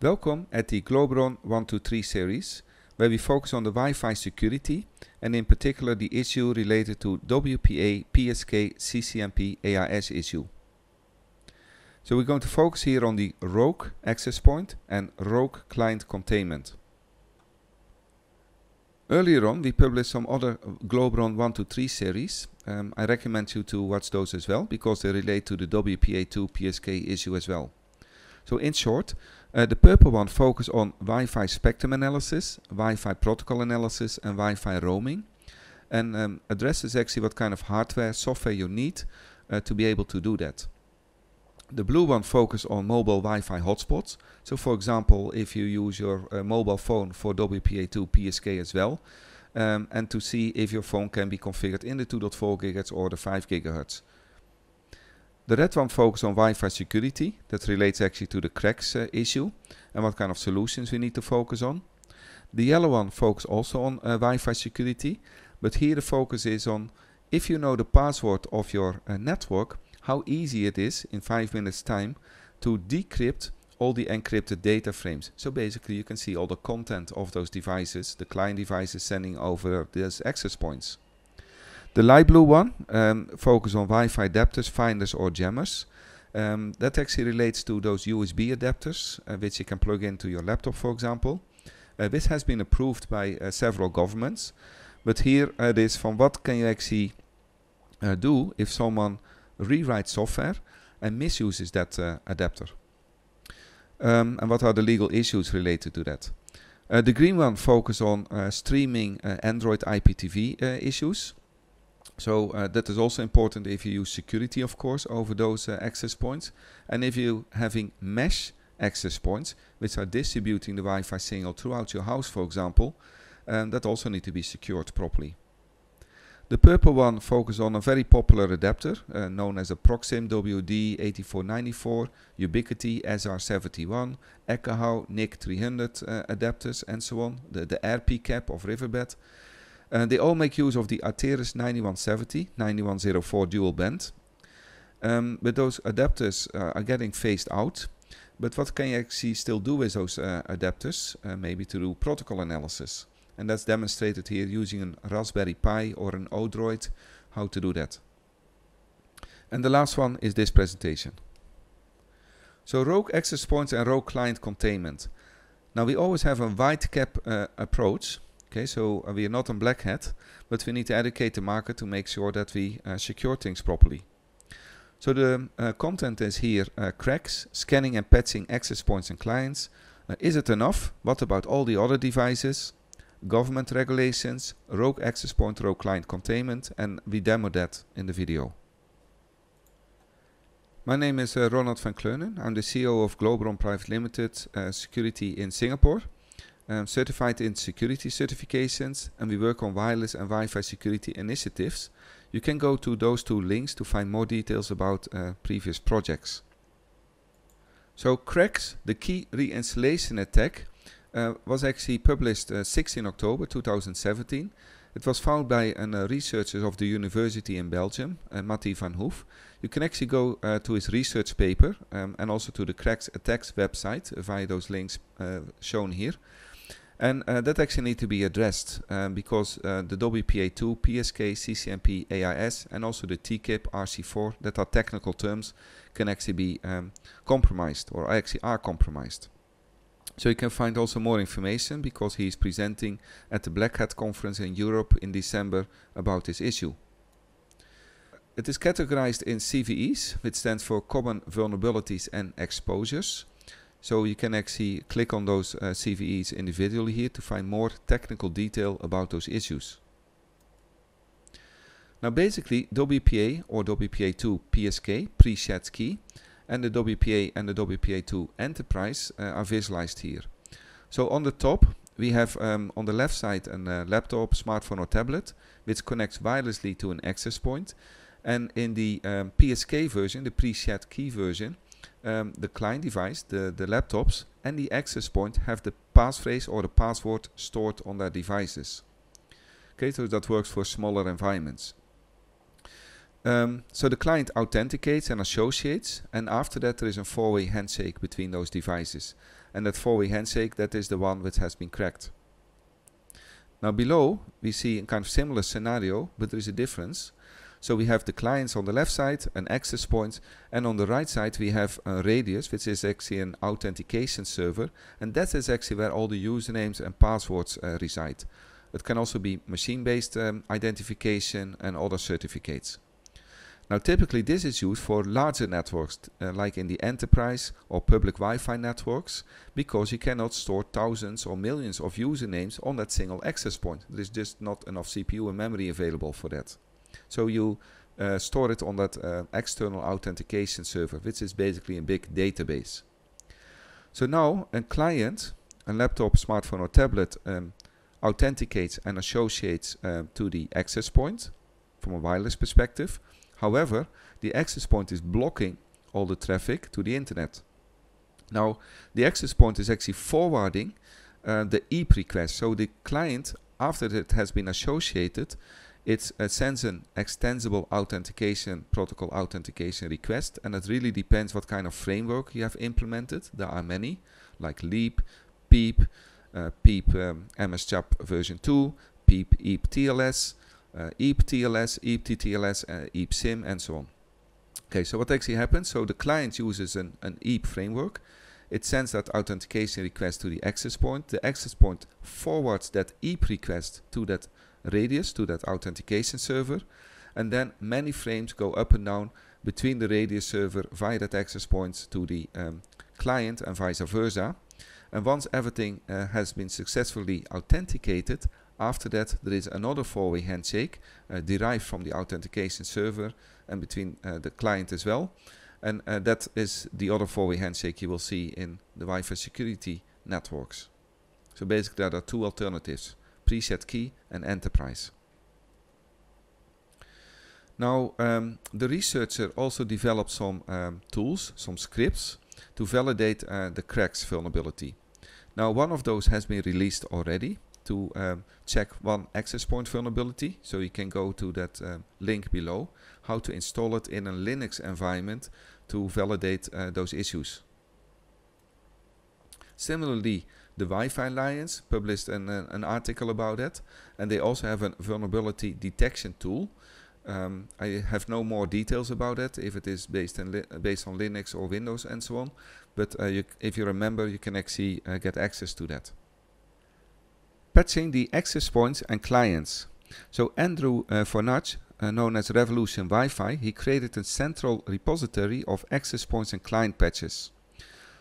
Welcome at the Globron 123 series, where we focus on the Wi-Fi security and in particular the issue related to WPA, PSK, CCMP, AIS issue. So we're going to focus here on the rogue access point and rogue client containment. Earlier on, we published some other Globron 123 series. Um, I recommend you to watch those as well because they relate to the WPA2 PSK issue as well. So in short, uh, eh, the purple one focus on Wi-Fi spectrum analysis, Wi-Fi protocol analysis, and Wi-Fi roaming, and um, addresses actually what kind of hardware, software you need uh, to be able to do that. The blue one focus on mobile Wi-Fi hotspots. So for example, if you use your uh, mobile phone for WPA2 PSK as well, um, and to see if your phone can be configured in the 2.4 GHz or the 5 GHz. The red one focuses on Wi-Fi security. That relates actually to the cracks uh, issue and what kind of solutions we need to focus on. The yellow one focuses also on uh, Wi-Fi security, but here the focus is on if you know the password of your uh, network, how easy it is in five minutes time to decrypt all the encrypted data frames. So basically you can see all the content of those devices, the client devices sending over these access points. The light blue one um, focus on Wi-Fi adapters, finders or jammers. Um, that actually relates to those USB adapters uh, which you can plug into your laptop for example. Uh, this has been approved by uh, several governments. But here uh, it is from what can you actually uh, do if someone rewrites software and misuses that uh, adapter. Um, and what are the legal issues related to that? the green one focuses on streaming Android IPTV issues. So uh, that is also important if you use security, of course, over those uh, access points. And if you're having mesh access points, which are distributing the Wi-Fi signal throughout your house, for example, um, that also need to be secured properly. The purple one focuses on a very popular adapter uh, known as a Proxim WD8494, Ubiquiti SR71, Ekahau NIC300 adapters and so on, the, the RP cap of Riverbed. Uh, they all make use of the Ateris 9170, 9104 dual band. Um, but those adapters uh, are getting phased out. But what can you actually still do with those uh, adapters? Uh, maybe to do protocol analysis. And that's demonstrated here using a Raspberry Pi or an Odroid, how to do that. And the last one is this presentation. So rogue access points and rogue client containment. Now we always have a white cap uh, approach Okay, so uh, we are not on black hat, but we need to educate the market to make sure that we uh, secure things properly. So the uh, content is here uh, cracks, scanning and patching access points and clients. Uh, is it enough? What about all the other devices? Government regulations, rogue access point, rogue client containment, and we demo that in the video. My name is uh, Ronald van Kleunen. I'm the CEO of Globron Private Limited Security in Singapore um, certified in security certifications, and we work on wireless and Wi Fi security initiatives. You can go to those two links to find more details about uh, previous projects. So, Cracks, the key reinstallation attack, uh, was actually published uh, 16 October 2017. It was found by a uh, researcher of the university in Belgium, uh, van Hoof. You can actually go uh, to his research paper um, and also to the Cracks Attacks website via those links uh, shown here. And uh, that actually need to be addressed um, because uh, the WPA2, PSK, CCMP, AIS, and also the TKIP, RC4, that are technical terms, can actually be um, compromised or actually are compromised. So you can find also more information because he is presenting at the Black Hat conference in Europe in December about this issue. It is categorized in CVEs, which stands for Common Vulnerabilities and Exposures. So you can actually click on those uh, CVEs individually here to find more technical detail about those issues. Now basically WPA or WPA2 PSK, pre-shared key, and the WPA and the WPA2 enterprise uh, are visualized here. So on the top we have um, on the left side a uh, laptop, smartphone or tablet which connects wirelessly to an access point and in the um, PSK version, the pre-shared key version, um, the client device, the, the laptops, and the access point have the passphrase or the password stored on their devices. Okay, so that works for smaller environments. Um, so the client authenticates and associates, and after that there is a four-way handshake between those devices. And that four-way handshake, that is the one which has been cracked. Now below, we see a kind of similar scenario, but there is a difference. So we have the clients on the left side, an access point, and on the right side we have a radius, which is actually an authentication server, and that is actually where all the usernames and passwords uh, reside. It can also be machine-based um, identification and other certificates. Now typically this is used for larger networks uh, like in the enterprise or public Wi-Fi networks because you cannot store thousands or millions of usernames on that single access point. There is just not enough CPU and memory available for that. So you uh, store it on that uh, external authentication server, which is basically a big database. So now a client, a laptop, smartphone or tablet um, authenticates and associates um, to the access point from a wireless perspective. However, the access point is blocking all the traffic to the internet. Now, the access point is actually forwarding uh, the EAP request. So the client, after it has been associated, it's sends an extensible authentication protocol authentication request and it really depends what kind of framework you have implemented there are many like leap peep uh, peep um, mschap version 2 peep eep tls uh, eep tls eep ttls uh, eep sim and so on okay so what actually happens so the client uses an, an eep framework it sends that authentication request to the access point the access point forwards that eep request to that radius to that authentication server. And then many frames go up and down between the radius server via that access points to the um, client and vice versa. And once everything uh, has been successfully authenticated, after that there is another four-way handshake uh, derived from the authentication server and between uh, the client as well. And uh, that is the other four-way handshake you will see in the Wi-Fi security networks. So basically there are two alternatives preset key and enterprise. Now, um, the researcher also developed some um, tools, some scripts, to validate uh, the cracks vulnerability. Now, one of those has been released already to um, check one access point vulnerability. So you can go to that um, link below, how to install it in a Linux environment to validate uh, those issues. Similarly, the Wi-Fi Alliance published an, an, uh, an article about that, and they also have a vulnerability detection tool. Um, I have no more details about that if it is based in uh, based on Linux or Windows and so on. But uh, you if you remember, you can actually uh, get access to that. Patching the access points and clients. So Andrew uh, Fornage, uh, known as Revolution Wi-Fi, he created a central repository of access points and client patches.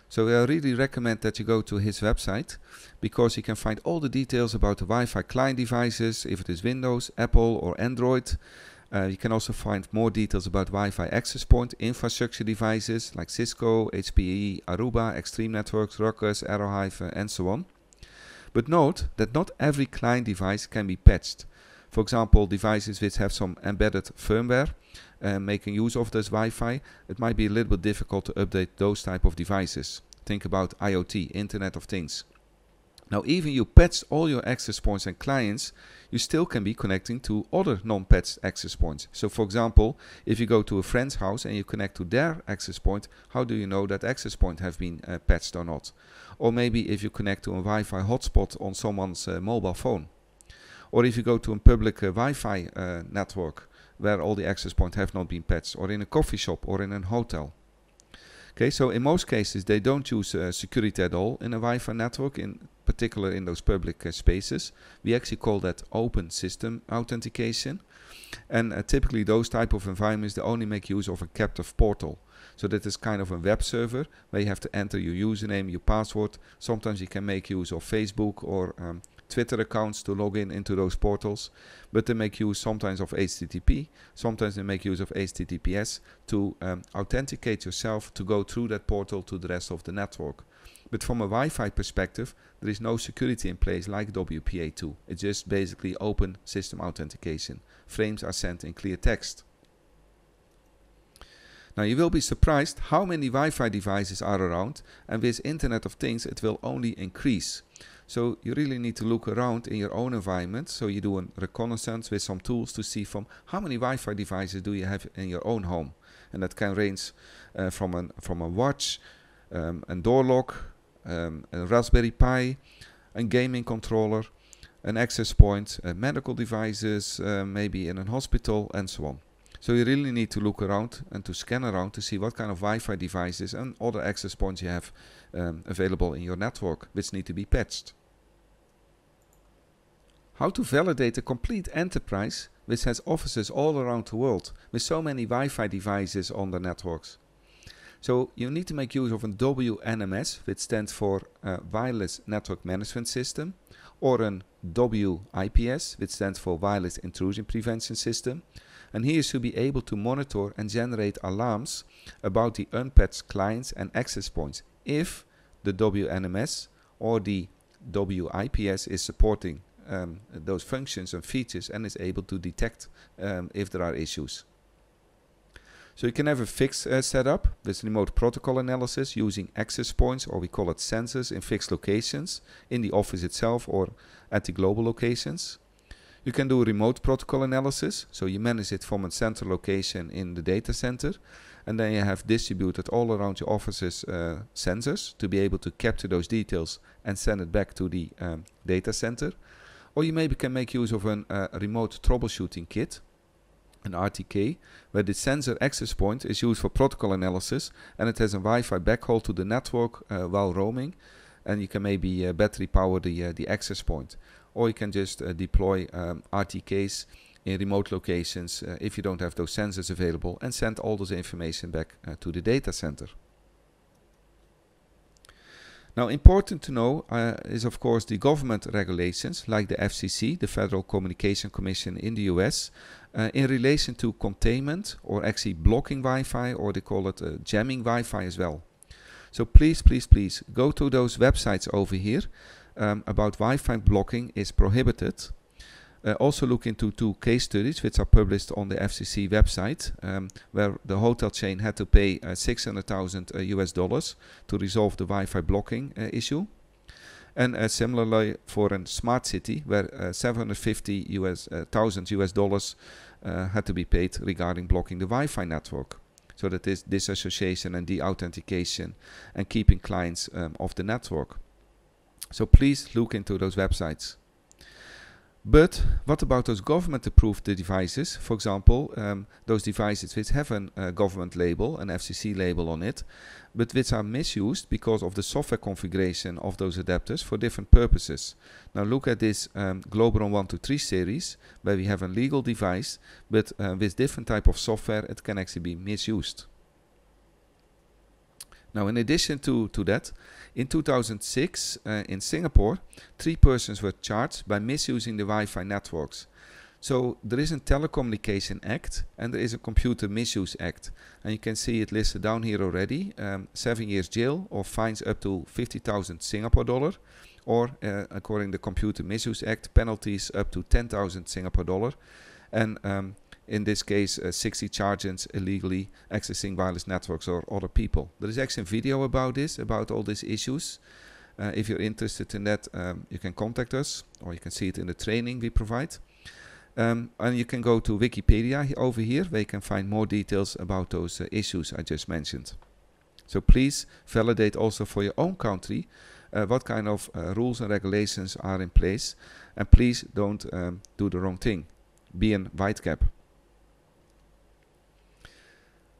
So I really recommend that you go to his website because you can find all the details about the Wi-Fi client devices, if it is Windows, Apple or Android. Uh, you can also find more details about Wi-Fi access point infrastructure devices like Cisco, HPE, Aruba, Extreme Networks, Rockers, Arrowhive, and so on. But note that not every client device can be patched. For example, devices which have some embedded firmware uh, making use of this Wi-Fi, it might be a little bit difficult to update those type of devices. Think about IoT, Internet of Things. Now, even you patch all your access points and clients, you still can be connecting to other non-patched access points. So for example, if you go to a friend's house and you connect to their access point, how do you know that access point have been uh, patched or not? Or maybe if you connect to a Wi-Fi hotspot on someone's uh, mobile phone. Or if you go to a public uh, Wi-Fi uh, network where all the access points have not been patched, or in a coffee shop or in a hotel. Okay, so in most cases they don't use uh, security at all in a Wi-Fi network, in particular in those public uh, spaces. We actually call that open system authentication, and uh, typically those type of environments they only make use of a captive portal. So that is kind of a web server where you have to enter your username, your password. Sometimes you can make use of Facebook or um, Twitter accounts to log in into those portals, but they make use sometimes of HTTP, sometimes they make use of HTTPS to um, authenticate yourself to go through that portal to the rest of the network. But from a Wi-Fi perspective, there is no security in place like WPA2. It's just basically open system authentication. Frames are sent in clear text. Now you will be surprised how many Wi-Fi devices are around and with Internet of Things it will only increase. So you really need to look around in your own environment. So you do a reconnaissance with some tools to see from how many Wi-Fi devices do you have in your own home, and that can range uh, from a from a watch, um, a door lock, um, a Raspberry Pi, a gaming controller, an access point, uh, medical devices, uh, maybe in a hospital, and so on. So you really need to look around and to scan around to see what kind of Wi-Fi devices and other access points you have um, available in your network, which need to be patched. How to validate a complete enterprise which has offices all around the world with so many Wi-Fi devices on the networks. So you need to make use of a WNMS, which stands for uh, Wireless Network Management System, or an WIPS, which stands for Wireless Intrusion Prevention System. And here you should be able to monitor and generate alarms about the unpatched clients and access points if the WNMS or the WIPS is supporting um, those functions and features and is able to detect um, if there are issues. So you can have a fixed uh, setup with remote protocol analysis using access points or we call it sensors in fixed locations in the office itself or at the global locations. You can do remote protocol analysis, so you manage it from a central location in the data center and then you have distributed all around your offices uh, sensors to be able to capture those details and send it back to the um, data center. Or you maybe can make use of uh, a uh, remote troubleshooting kit, an RTK, where the sensor access point is used for protocol analysis and it has a Wi-Fi backhaul to the network uh, while roaming and you can maybe uh, battery power the, uh, the access point. Or you can just uh, deploy um, RTKs in remote locations if you don't have those sensors available and send all this information back to the data center. Now, important to know uh, is, of course, the government regulations like the FCC, the Federal Communication Commission in the US, uh, in relation to containment or actually blocking Wi Fi, or they call it uh, jamming Wi Fi as well. So please, please, please go to those websites over here um, about Wi Fi blocking is prohibited uh, also look into two case studies which are published on the FCC website, um, where the hotel chain had to pay uh, 600,000 uh, US dollars to resolve the Wi-Fi blocking uh, issue. And uh, similarly for a smart city, where uh, 750 US thousand US dollars had to be paid regarding blocking the Wi-Fi network. So that is disassociation and deauthentication, and keeping clients um, off the network. So please look into those websites. But what about those government-approved devices? For example, um, those devices which have a uh, government label, an FCC label on it, but which are misused because of the software configuration of those adapters for different purposes. Now look at this um, Globeron 123 series, where we have a legal device, but uh, with different type of software, it can actually be misused. Now in addition to, to that, in 2006, uh, in Singapore, three persons were charged by misusing the Wi-Fi networks. So there is a Telecommunication Act and there is a Computer Misuse Act. And you can see it listed down here already. Um, seven years jail or fines up to 50,000 Singapore dollar. Or uh, according to the Computer Misuse Act, penalties up to 10,000 Singapore dollar. And um, in this case, uh, 60 chargings illegally accessing wireless networks or other people. There is actually a video about this, about all these issues. Uh, if you're interested in that, um, you can contact us or you can see it in the training we provide. Um, and you can go to Wikipedia over here where you can find more details about those uh, issues I just mentioned. So please validate also for your own country uh, what kind of uh, rules and regulations are in place. And please don't um, do the wrong thing. Be a white cap.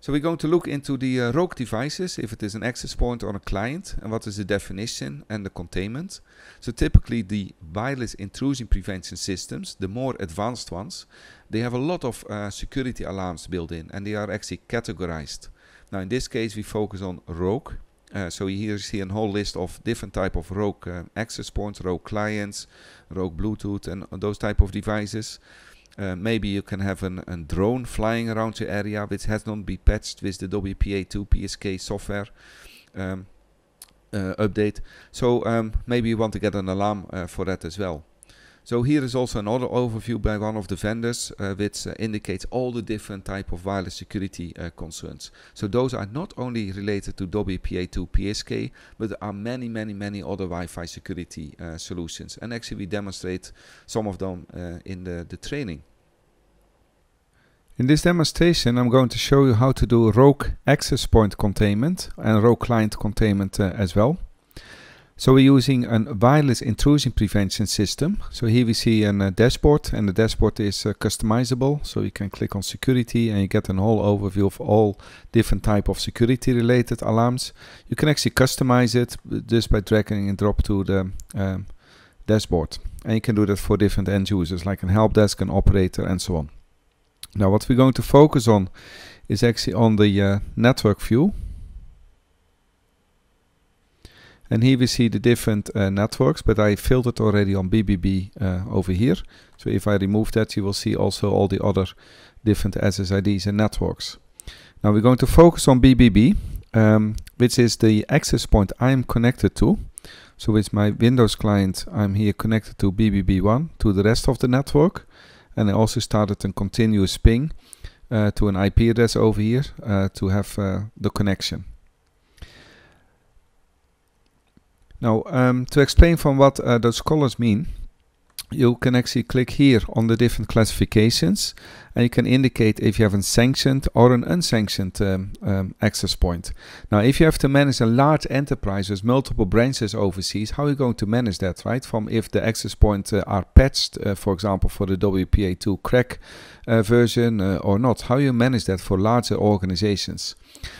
So we're going to look into the uh, rogue devices, if it is an access point on a client, and what is the definition and the containment. So typically the wireless intrusion prevention systems, the more advanced ones, they have a lot of uh, security alarms built in and they are actually categorized. Now in this case we focus on rogue. Uh, so here you see a whole list of different type of rogue uh, access points, rogue clients, rogue Bluetooth and uh, those type of devices. Uh, maybe you can have an, a drone flying around your area which has not been patched with the WPA2 PSK software um, uh, update. So um, maybe you want to get an alarm uh, for that as well. So here is also another overview by one of the vendors, uh, which uh, indicates all the different type of wireless security uh, concerns. So those are not only related to WPA2 PSK, but there are many, many, many other Wi-Fi security uh, solutions. And actually we demonstrate some of them uh, in the, the training. In this demonstration I'm going to show you how to do rogue access point containment and rogue client containment uh, as well. So we're using a wireless intrusion prevention system. So here we see a uh, dashboard and the dashboard is uh, customizable. So you can click on security and you get a whole overview of all different type of security related alarms. You can actually customize it uh, just by dragging and drop to the um, dashboard. And you can do that for different end users like an help desk, an operator and so on. Now what we're going to focus on is actually on the uh, network view and here we see the different uh, networks, but I filtered already on BBB uh, over here. So if I remove that, you will see also all the other different SSIDs and networks. Now we're going to focus on BBB, um, which is the access point I'm connected to. So with my Windows client, I'm here connected to BBB1, to the rest of the network. And I also started a continuous ping uh, to an IP address over here uh, to have uh, the connection. Now, um, ehm, to explain from what uh, eh, those colors mean, you can actually click here on the different classifications and you can indicate if you have a sanctioned or an unsanctioned um, um, access point. Now, if you have to manage a large enterprise with multiple branches overseas, how are you going to manage that, right? From if the access points uh, are patched, uh, for example, for the WPA2 crack uh, version uh, or not, how you manage that for larger organizations.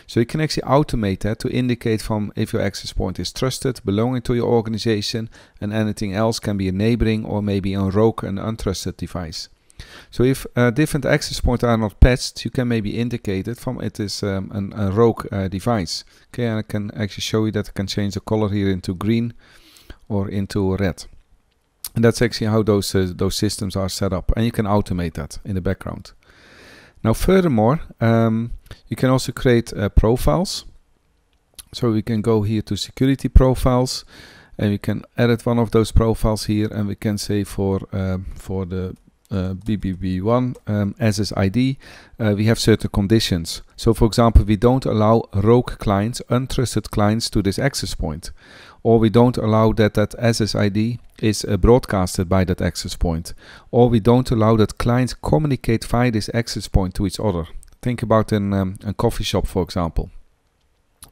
So you can actually automate that to indicate from if your access point is trusted, belonging to your organization, and anything else can be a neighboring or maybe a rogue and untrusted device. So if uh, different access points are not patched, you can maybe indicate it from it is um, an, a rogue uh, device. Okay, and I can actually show you that I can change the color here into green or into red. And that's actually how those, uh, those systems are set up. And you can automate that in the background. Now furthermore, um, you can also create uh, profiles. So we can go here to security profiles and we can edit one of those profiles here and we can say for, um, for the uh, BBB1 um, as its ID, uh, we have certain conditions. So, for example, we don't allow rogue clients, untrusted clients, to this access point, or we don't allow that that SSID is uh, broadcasted by that access point, or we don't allow that clients communicate via this access point to each other. Think about in um, a coffee shop, for example.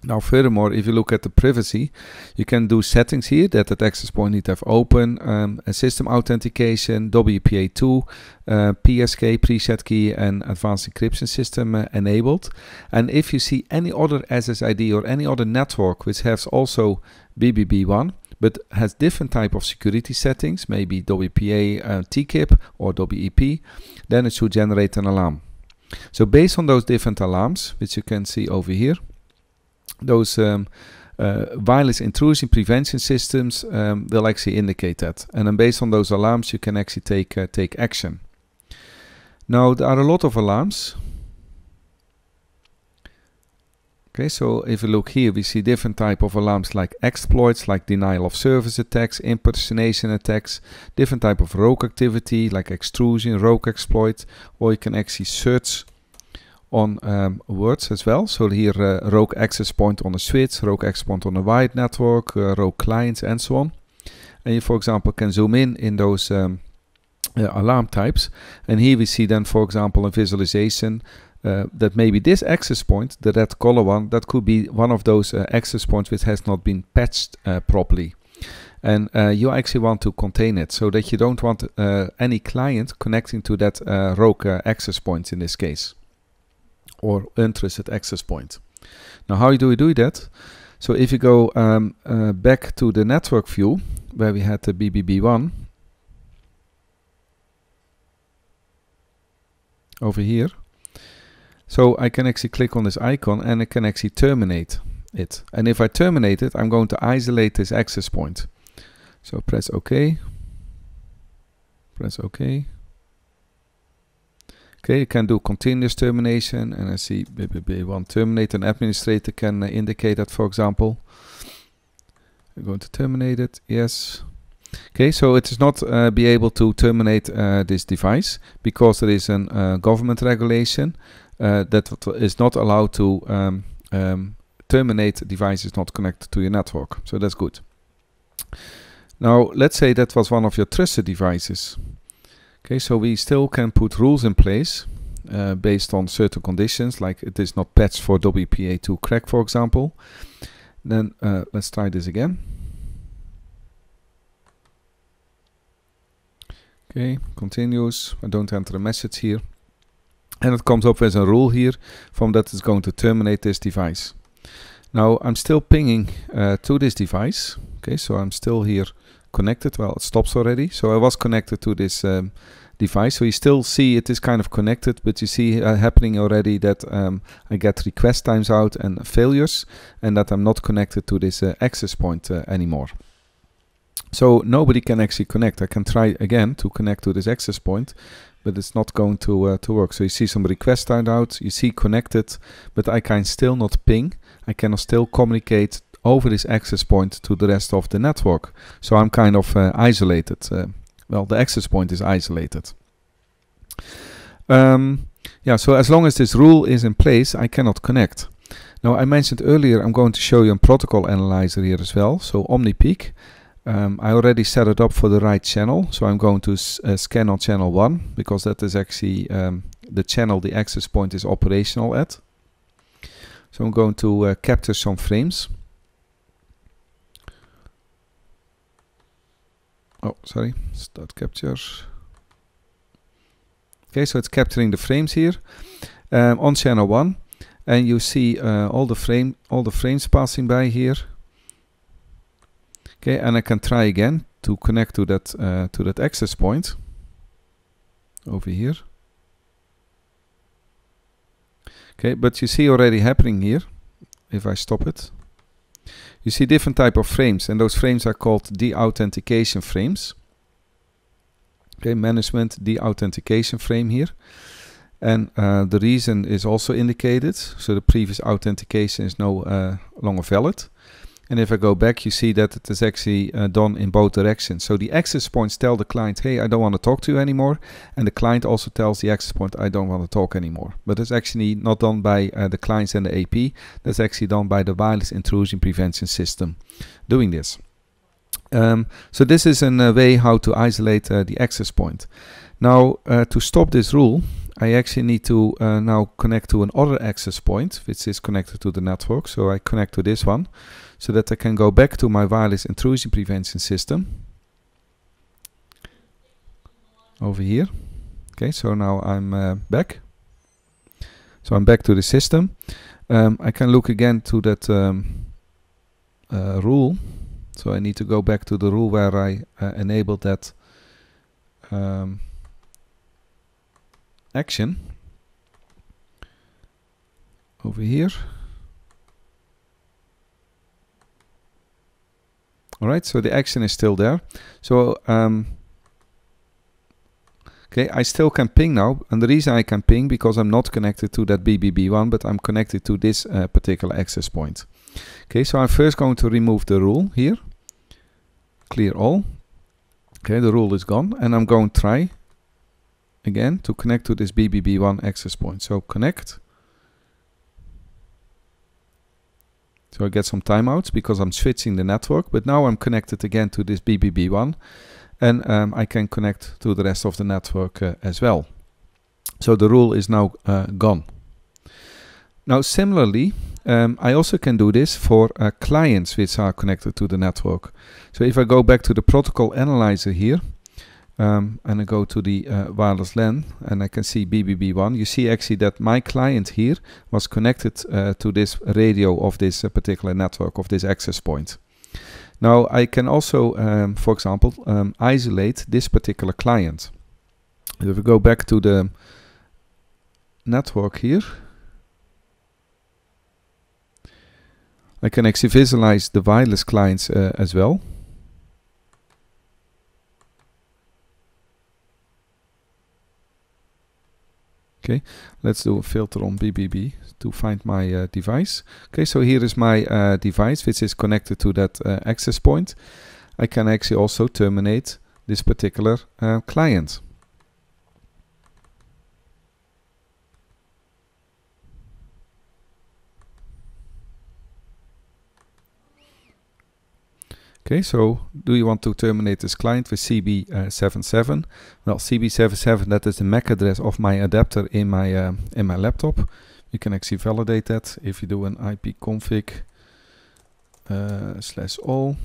Now, furthermore, if you look at the privacy, you can do settings here that that access point need to have open, um, a system authentication, WPA2, uh, PSK preset key and advanced encryption system uh, enabled. And if you see any other SSID or any other network which has also BBB1, but has different type of security settings, maybe WPA uh, TKIP or WEP, then it should generate an alarm. So based on those different alarms, which you can see over here, those um, uh, wireless intrusion prevention systems, um, they'll actually indicate that. And then based on those alarms, you can actually take, uh, take action. Now, there are a lot of alarms. Okay, so if you look here, we see different type of alarms like exploits, like denial of service attacks, impersonation attacks, different type of rogue activity like extrusion, rogue exploit, or you can actually search on um, words as well. So here uh, rogue access point on a switch, rogue access point on a wide network, uh, rogue clients and so on. And you for example can zoom in in those um, uh, alarm types. And here we see then for example a visualization uh, that maybe this access point, the red color one, that could be one of those uh, access points which has not been patched uh, properly and uh, you actually want to contain it so that you don't want uh, any client connecting to that uh, rogue uh, access point in this case or interested access point. Now how do we do that? So if you go um, uh, back to the network view where we had the BBB1 over here. So I can actually click on this icon and I can actually terminate it. And if I terminate it, I'm going to isolate this access point. So press OK. Press OK. Okay, you can do continuous termination, and I see BBB1 terminate. An administrator can uh, indicate that, for example. I'm going to terminate it, yes. Okay, so it is not uh, be able to terminate uh, this device because there is a uh, government regulation uh, that is not allowed to um, um, terminate devices not connected to your network. So that's good. Now, let's say that was one of your trusted devices. Okay, so we still can put rules in place uh, based on certain conditions, like it is not patched for WPA2 crack, for example. Then uh, let's try this again. Okay, continues. I don't enter a message here. And it comes up as a rule here from that it's going to terminate this device. Now I'm still pinging uh, to this device. Okay, so I'm still here connected. Well, it stops already. So I was connected to this um, device. So you still see it is kind of connected, but you see uh, happening already that um, I get request times out and failures and that I'm not connected to this uh, access point uh, anymore. So nobody can actually connect. I can try again to connect to this access point, but it's not going to uh, to work. So you see some request timed out, you see connected, but I can still not ping. I cannot still communicate over this access point to the rest of the network. So I'm kind of uh, isolated. Uh, well, the access point is isolated. Um, yeah, so as long as this rule is in place, I cannot connect. Now, I mentioned earlier, I'm going to show you a protocol analyzer here as well. So OmniPeak, um, I already set it up for the right channel. So I'm going to uh, scan on channel 1 because that is actually um, the channel the access point is operational at. So I'm going to uh, capture some frames. Oh, sorry, start capture. Okay, so it's capturing the frames here um, on channel 1 and you see uh, all the frame all the frames passing by here. Okay, and I can try again to connect to that uh, to that access point over here. Okay, but you see already happening here if I stop it you see different type of frames and those frames are called deauthentication frames. Okay, management deauthentication frame here. And uh, the reason is also indicated, so the previous authentication is no uh, longer valid. And if I go back, you see that it is actually uh, done in both directions. So the access points tell the client, hey, I don't want to talk to you anymore. And the client also tells the access point, I don't want to talk anymore. But it's actually not done by uh, the clients and the AP. That's actually done by the wireless intrusion prevention system doing this. Um, so this is a uh, way how to isolate uh, the access point. Now, uh, to stop this rule, I actually need to uh, now connect to another access point, which is connected to the network. So I connect to this one so that I can go back to my wireless intrusion prevention system over here. Okay, so now I'm uh, back. So I'm back to the system. Um, I can look again to that um, uh, rule. So I need to go back to the rule where I uh, enabled that um, action over here. All right, so the action is still there. So, um, okay, I still can ping now. And the reason I can ping, because I'm not connected to that BBB1, but I'm connected to this uh, particular access point. Okay, so I'm first going to remove the rule here. Clear all. Okay, the rule is gone. And I'm going to try again to connect to this BBB1 access point. So connect. So I get some timeouts because I'm switching the network, but now I'm connected again to this BBB one and um, I can connect to the rest of the network uh, as well. So the rule is now uh, gone. Now similarly, um, I also can do this for uh, clients which are connected to the network. So if I go back to the protocol analyzer here, um, and I go to the uh, wireless LAN and I can see BBB1. You see actually that my client here was connected uh, to this radio of this uh, particular network, of this access point. Now I can also, um, for example, um, isolate this particular client. If we go back to the network here, I can actually visualize the wireless clients uh, as well. Okay, let's do a filter on BBB to find my uh, device. Okay, so here is my uh, device which is connected to that uh, access point. I can actually also terminate this particular uh, client. Okay, so do you want to terminate this client with CB77? Uh, well, CB77, that is the MAC address of my adapter in my, uh, in my laptop. You can actually validate that if you do an ipconfig uh, slash all.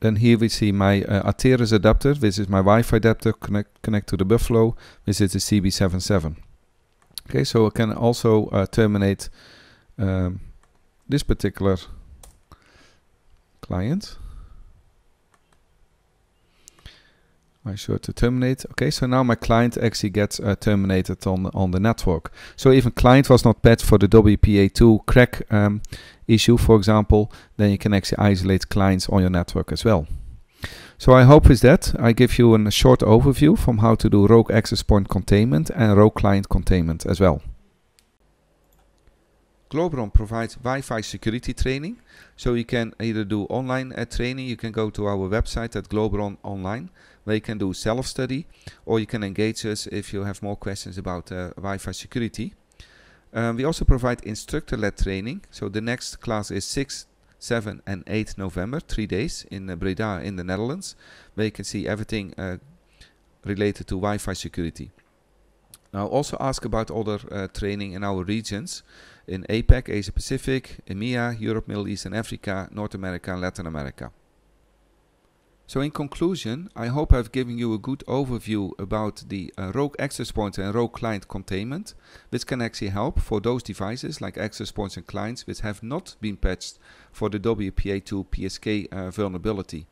Then here we see my uh, adapter. This is my Wi-Fi adapter connect, connect to the Buffalo. This is the CB77. Okay, so I can also uh, terminate um, this particular client. I sure to terminate. Okay, so now my client actually gets uh, terminated on on the network. So if a client was not patched for the WPA2 crack um, issue, for example, then you can actually isolate clients on your network as well. So I hope with that I give you an, a short overview from how to do rogue access point containment and rogue client containment as well. Globron provides Wi-Fi security training. So you can either do online uh, training, you can go to our website at Globron Online, where you can do self-study, or you can engage us if you have more questions about uh, Wi-Fi security. Um, we also provide instructor-led training. So the next class is 6, 7 and 8 November, three days in uh, Breda in the Netherlands, where you can see everything uh, related to Wi-Fi security. Now also ask about other uh, training in our regions in APEC, Asia Pacific, EMEA, Europe, Middle East and Africa, North America, and Latin America. So, in conclusion, I hope I've given you a good overview about the uh, rogue access points and rogue client containment, which can actually help for those devices like access points and clients which have not been patched for the WPA2 PSK uh, vulnerability.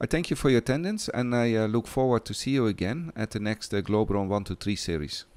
I thank you for your attendance and I uh, look forward to see you again at the next uh, Globron 123 series.